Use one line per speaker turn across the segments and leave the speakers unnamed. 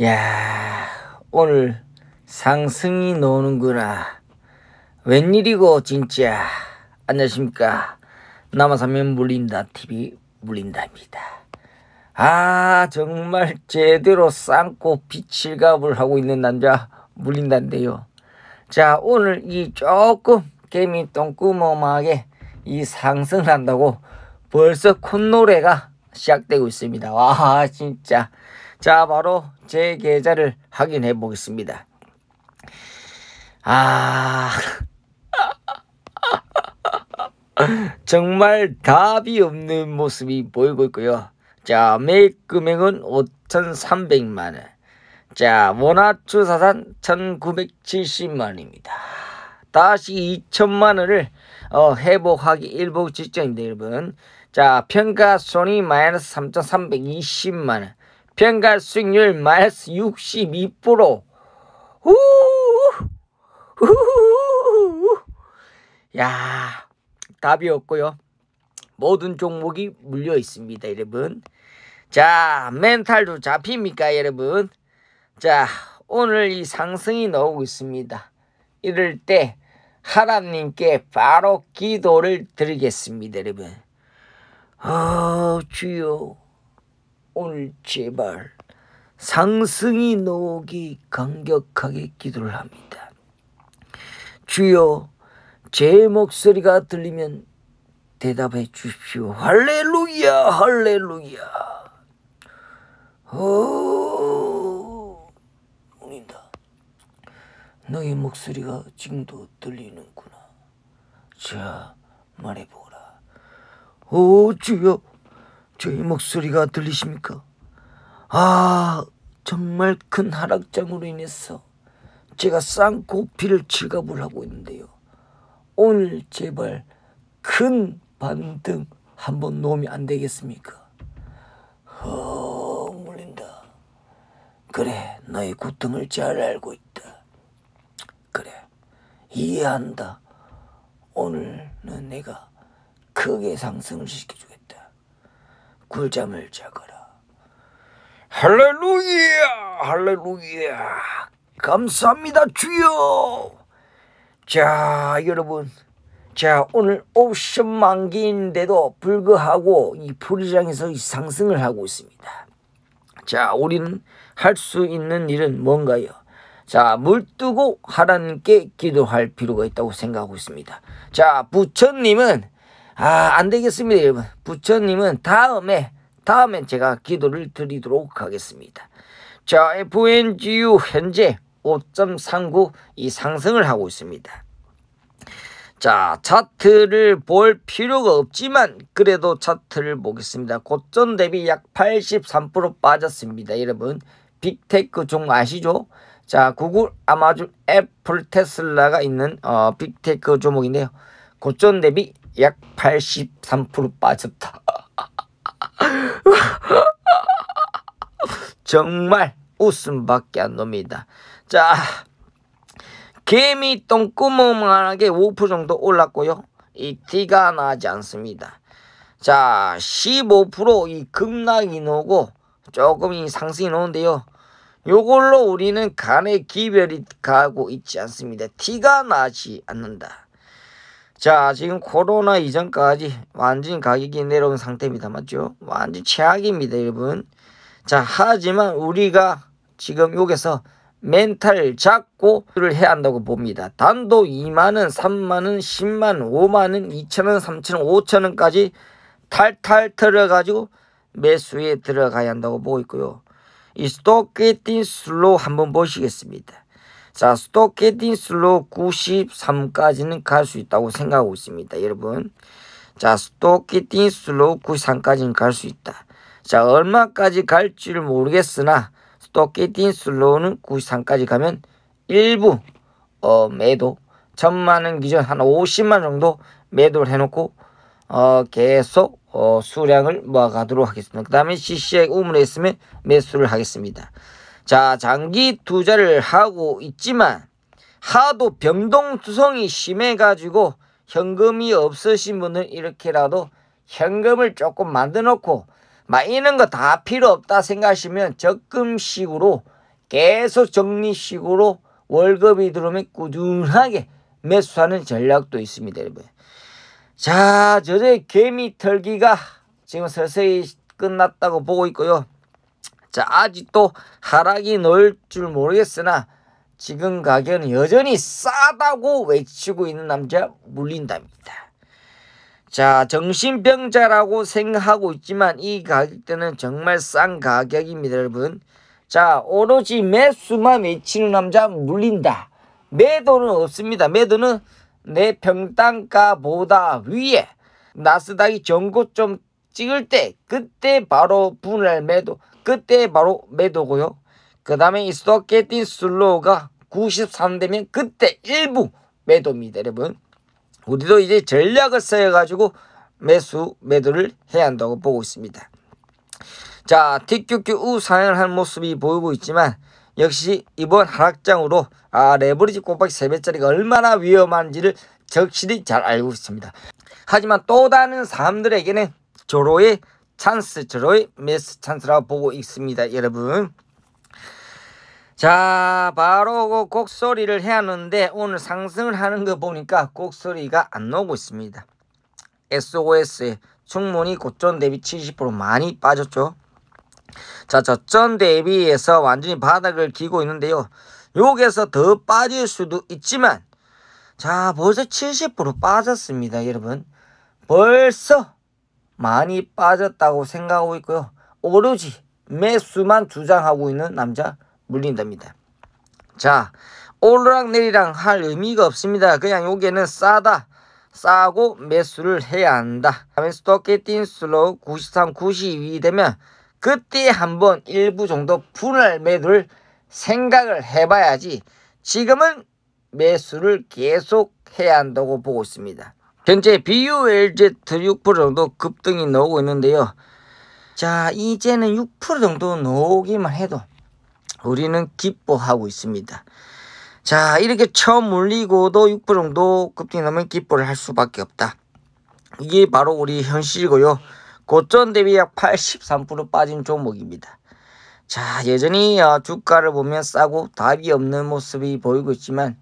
야, 오늘 상승이 노는구나. 웬일이고 진짜. 안녕하십니까. 남아산면 물린다 TV 물린다입니다. 아 정말 제대로 쌍고 비을갑을 하고 있는 남자 물린다인데요. 자 오늘 이 조금 개미 똥구멍하게 이상승 한다고 벌써 콧노래가 시작되고 있습니다. 와 진짜 자 바로 제 계좌를 확인해 보겠습니다. 아 정말 답이 없는 모습이 보이고 있고요. 자매입 금액은 5,300만원 자, 원화추 사산 1970만입니다. 다시 2천만원을 어, 회복하기 일복 직전인데 여러분. 자, 평가 손이 마이너스 3,320만원. 평가 수익률 마이너스 62%. 야, 답이 없고요. 모든 종목이 물려 있습니다, 여러분. 자, 멘탈도 잡힙니까, 여러분? 자 오늘 이 상승이 나오고 있습니다. 이럴 때 하나님께 바로 기도를 드리겠습니다 여러분. 아 주여 오늘 제발 상승이 나오기 강력하게 기도를 합니다. 주여 제 목소리가 들리면 대답해 주십시오. 할렐루야 할렐루야. 오. 들린다. 너의 목소리가 지금도 들리는구나. 자, 말해보라. 오, 주여, 저의 목소리가 들리십니까? 아, 정말 큰 하락장으로 인해서 제가 쌍코피를 지갑을 하고 있는데요. 오늘 제발 큰 반등 한번 놓으면 안 되겠습니까? 허... 그래, 너의 고통을 잘 알고 있다. 그래, 이해한다. 오늘은 내가 크게 상승을 시켜주겠다. 굴잠을 자거라. 할렐루야! 할렐루야! 감사합니다, 주여! 자, 여러분. 자, 오늘 옵션 만기인데도 불구하고 이 풀이장에서 상승을 하고 있습니다. 자, 우리는 할 수 있는 일은 뭔가요? 자, 물뜨고 하나님께 기도할 필요가 있다고 생각하고 있습니다. 자, 부처님은 아, 안 되겠습니다, 여러분. 부처님은 다음에 다음엔 제가 기도를 드리도록 하겠습니다. 자, FNGU 현재 5.39 이 상승을 하고 있습니다. 자 차트를 볼 필요가 없지만 그래도 차트를 보겠습니다. 고점 대비 약 83% 빠졌습니다. 여러분 빅테크 종 아시죠? 자 구글, 아마존, 애플, 테슬라가 있는 어, 빅테크 종목인데요. 고점 대비 약 83% 빠졌다. 정말 웃음밖에 안 납니다. 자 개미 똥구멍만하게 5% 정도 올랐고요. 이 티가 나지 않습니다. 자, 15%이 급락 인호고 조금 이 상승이 나오는데요. 요걸로 우리는 간의 기별이 가고 있지 않습니다. 티가 나지 않는다. 자, 지금 코로나 이전까지 완전 가격이 내려온 상태입니다. 맞죠? 완전 최악입니다, 여러분. 자, 하지만 우리가 지금 여기서 멘탈 잡고를 해야 한다고 봅니다. 단도 2만원, 3만원, 10만원, 5만원, 2천원, 3천원, 5천원까지 탈탈 털어가지고 매수에 들어가야 한다고 보고 있고요. 이 스토케팅 슬로우 한번 보시겠습니다. 자, 스토케팅 슬로우 93까지는 갈 수 있다고 생각하고 있습니다. 여러분. 자, 스토케팅 슬로우 93까지는 갈 수 있다. 자, 얼마까지 갈지를 모르겠으나 스토키틴 슬로우는 93까지 가면 일부 어, 매도 천만원 기준 한 50만 정도 매도를 해놓고 어, 계속 어, 수량을 모아가도록 하겠습니다. 그 다음에 CCX 우물에 있으면 매수를 하겠습니다. 자 장기 투자를 하고 있지만 하도 변동투성이 심해가지고 현금이 없으신 분은 이렇게라도 현금을 조금 만들어놓고 막 이런 거 다 필요 없다 생각하시면 적금식으로 계속 적립식으로 월급이 들어오면 꾸준하게 매수하는 전략도 있습니다 여러분 자 저의 개미 털기가 지금 서서히 끝났다고 보고 있고요 자 아직도 하락이 놓을 줄 모르겠으나 지금 가격은 여전히 싸다고 외치고 있는 남자 물린답니다 자 정신병자라고 생각하고 있지만 이 가격대는 정말 싼 가격입니다 여러분 자 오로지 매수만 외치는 남자 물린다 매도는 없습니다 매도는 내 평당가보다 위에 나스닥이 전고점 찍을 때 그때 바로 분할 매도 그때 바로 매도고요 그 다음에 이 스토켓팅 슬로우가 93되면 그때 일부 매도입니다 여러분 우리도 이제 전략을 써가지고 매수 매도를 해야 한다고 보고 있습니다. 자, TQQ 우상향한 모습이 보이고 있지만 역시 이번 하락장으로 아, 레버리지 꼬박이 3배짜리가 얼마나 위험한지를 적실히 잘 알고 있습니다. 하지만 또 다른 사람들에게는 저로의 찬스, 저로의 매스 찬스라고 보고 있습니다. 여러분. 자 바로 그 곡소리를 해야 하는데 오늘 상승을 하는 거 보니까 곡소리가 안 나오고 있습니다 SOS에 충분히 고점 대비 70% 많이 빠졌죠 자 저점 대비해서 완전히 바닥을 기고 있는데요 여기에서 더 빠질 수도 있지만 자 벌써 70% 빠졌습니다 여러분 벌써 많이 빠졌다고 생각하고 있고요 오로지 매수만 주장하고 있는 남자 물린답니다. 자 오르락내리락 할 의미가 없습니다. 그냥 여기에는 싸다. 싸고 매수를 해야 한다. 다음에 스토켓팅 슬로 93, 92 되면 그때 한번 일부 정도 분할 매도를 생각을 해봐야지 지금은 매수를 계속 해야 한다고 보고 있습니다. 현재 BULZ 6% 정도 급등이 나오고 있는데요. 자 이제는 6% 정도 나오기만 해도 우리는 기뻐하고 있습니다. 자 이렇게 처음 올리고도6% 정도 급등하면 기뻐를 할 수밖에 없다. 이게 바로 우리 현실이고요. 고점 대비 약 83% 빠진 종목입니다. 자 여전히 어, 주가를 보면 싸고 답이 없는 모습이 보이고 있지만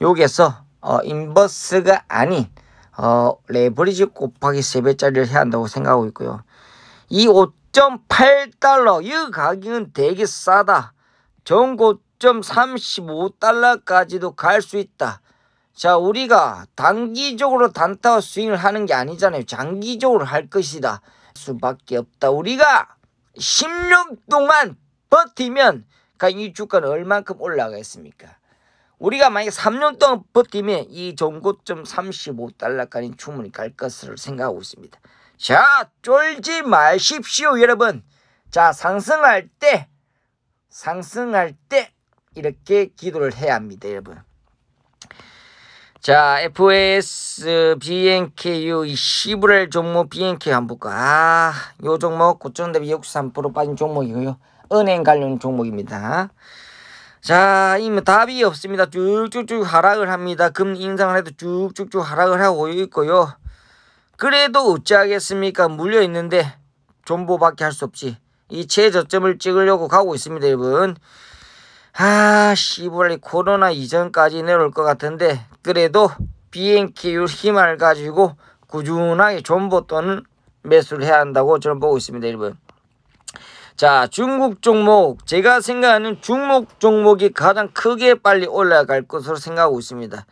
여기에서 어, 인버스가 아닌 어, 레버리지 곱하기 3배짜리를 해야 한다고 생각하고 있고요. 이 5.8달러 이 가격은 되게 싸다. 전고점 35달러까지도 갈 수 있다. 자 우리가 단기적으로 단타 스윙을 하는 게 아니잖아요. 장기적으로 할 것이다. 수밖에 없다. 우리가 10년 동안 버티면 그러니까 이 주가는 얼만큼 올라가겠습니까? 우리가 만약에 3년 동안 버티면 이 전고점 35달러까지 충분히 갈것으 생각하고 있습니다. 자 쫄지 마십시오 여러분. 자 상승할 때 상승할 때 이렇게 기도를 해야 합니다, 여러분. 자, f s BNKU, 시브렐 종목 BNK 한볼까 아, 요 종목 9.63% 빠진 종목이고요. 은행 관련 종목입니다. 자, 이미 뭐 답이 없습니다. 쭉쭉쭉 하락을 합니다. 금리 인상을 해도 쭉쭉쭉 하락을 하고 있고요. 그래도 어찌하겠습니까? 물려있는데 존보밖에 할 수 없지. 이 최저점을 찍으려고 가고 있습니다 여러분 아 씨발 코로나 이전까지 내려올 것 같은데 그래도 비행기율 힘을 가지고 꾸준하게 존버 또는 매수를 해야 한다고 저는 보고 있습니다 여러분 자 중국 종목 제가 생각하는 중국 종목이 가장 크게 빨리 올라갈 것으로 생각하고 있습니다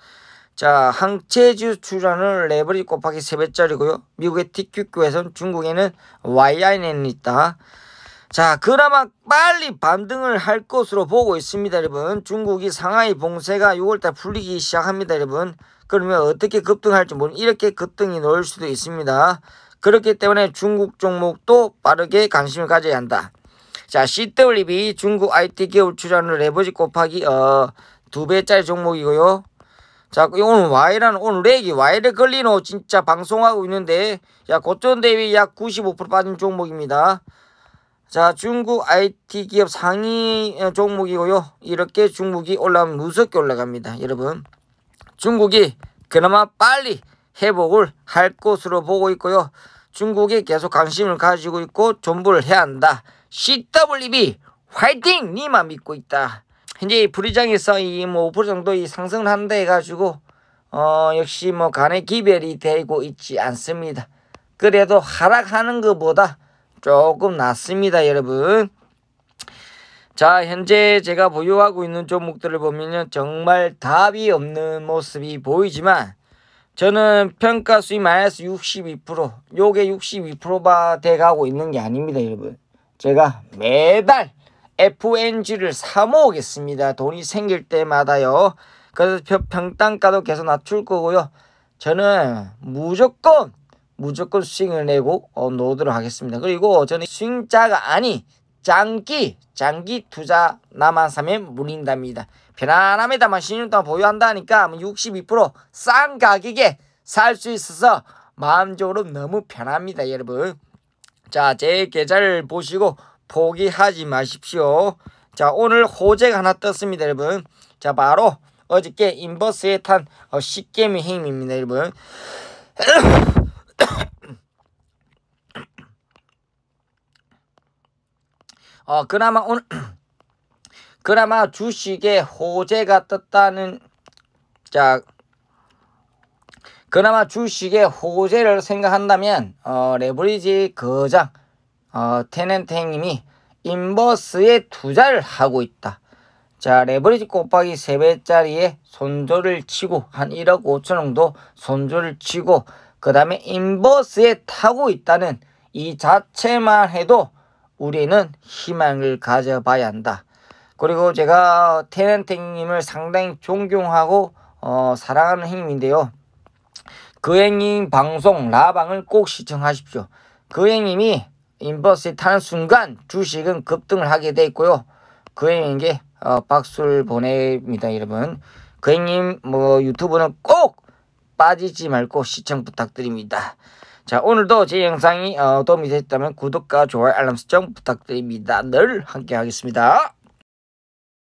자 항체지수 추산 레버리 곱하기 3배짜리고요 미국의 TQQ에선 중국에는 YIN이 있다 자, 그나마 빨리 반등을 할 것으로 보고 있습니다, 여러분. 중국이 상하이 봉쇄가 6월달 풀리기 시작합니다, 여러분. 그러면 어떻게 급등할지 모르 이렇게 급등이 나을 수도 있습니다. 그렇기 때문에 중국 종목도 빠르게 관심을 가져야 한다. 자, CWB 중국 IT 기업 출연을 레버지 곱하기 어, 두 배짜리 종목이고요. 자, 오늘 와이란 오늘 렉이 와이를 걸리노 진짜 방송하고 있는데 야 고점 대비 약 95% 빠진 종목입니다. 자, 중국 IT 기업 상위 어, 종목이고요. 이렇게 중국이 올라오면 무섭게 올라갑니다. 여러분. 중국이 그나마 빨리 회복을 할 것으로 보고 있고요. 중국이 계속 관심을 가지고 있고 존불을 해야 한다. CWB 화이팅! 니만 네 믿고 있다. 현재 이부이장에서 이5% 뭐 정도 이 상승을 한다 해가지고 어 역시 뭐 간의 기별이 되고 있지 않습니다. 그래도 하락하는 것보다 조금 낮습니다 여러분 자 현재 제가 보유하고 있는 종목들을 보면 정말 답이 없는 모습이 보이지만 저는 평가 수익 마이너스 62% 요게 62%가 돼가고 있는 게 아닙니다 여러분 제가 매달 FNG를 사 모으겠습니다 돈이 생길 때마다요 그래서 평단가도 계속 낮출 거고요 저는 무조건 무조건 스윙을 내고 어, 노드를 하겠습니다. 그리고 저는 스윙자가 아닌 장기, 장기 투자 나만 사면 무린답니다 편안합니다. 만1 동안 보유한다니까 62%싼 뭐 가격에 살 수 있어서 마음적으로 너무 편합니다. 여러분. 자, 제 계좌를 보시고 포기하지 마십시오. 자, 오늘 호재가 하나 떴습니다. 여러분. 자, 바로 어저께 인버스에 탄 어, 1 0미 행입니다. 여러분. 어, 그나마 오늘 그나마 주식에 호재가 떴다는 자 그나마 주식의 호재를 생각한다면 어, 레버리지 거장 어, 테넨탱님이 인버스에 투자를 하고 있다. 자 레버리지 곱하기 3배짜리에 손절을 치고 한 1억 5천 정도 손절을 치고 그 다음에 인버스에 타고 있다는 이 자체만 해도 우리는 희망을 가져봐야 한다. 그리고 제가 테렌트 님을 상당히 존경하고 어, 사랑하는 형님인데요. 그 형님 방송 라방을 꼭 시청하십시오. 그 형님이 인버스에 타는 순간 주식은 급등을 하게 돼 있고요. 그 형님께 어, 박수를 보냅니다 여러분. 그 형님 뭐 유튜브는 꼭 빠지지 말고 시청 부탁드립니다. 자 오늘도 제 영상이 어, 도움이 되셨다면 구독과 좋아요 알람 설정 부탁드립니다. 늘 함께 하겠습니다.